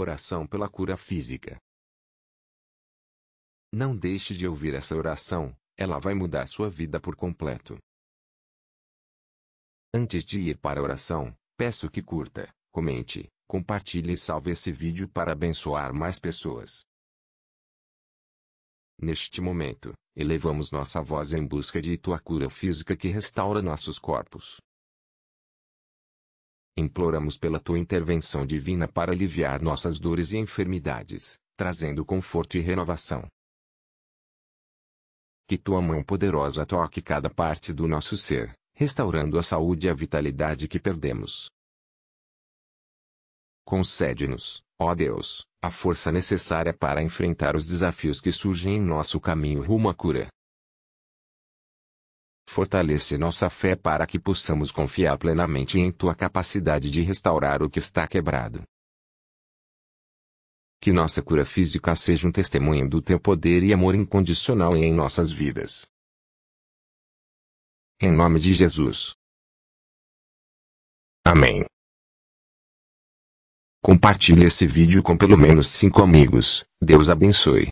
Oração pela cura física. Não deixe de ouvir essa oração, ela vai mudar sua vida por completo. Antes de ir para a oração, peço que curta, comente, compartilhe e salve esse vídeo para abençoar mais pessoas. Neste momento, elevamos nossa voz em busca de tua cura física que restaura nossos corpos. Imploramos pela tua intervenção divina para aliviar nossas dores e enfermidades, trazendo conforto e renovação. Que tua mão poderosa toque cada parte do nosso ser, restaurando a saúde e a vitalidade que perdemos. Concede-nos, ó Deus, a força necessária para enfrentar os desafios que surgem em nosso caminho rumo à cura. Fortalece nossa fé para que possamos confiar plenamente em tua capacidade de restaurar o que está quebrado. Que nossa cura física seja um testemunho do teu poder e amor incondicional em nossas vidas. Em nome de Jesus. Amém. Compartilhe esse vídeo com pelo menos cinco amigos. Deus abençoe.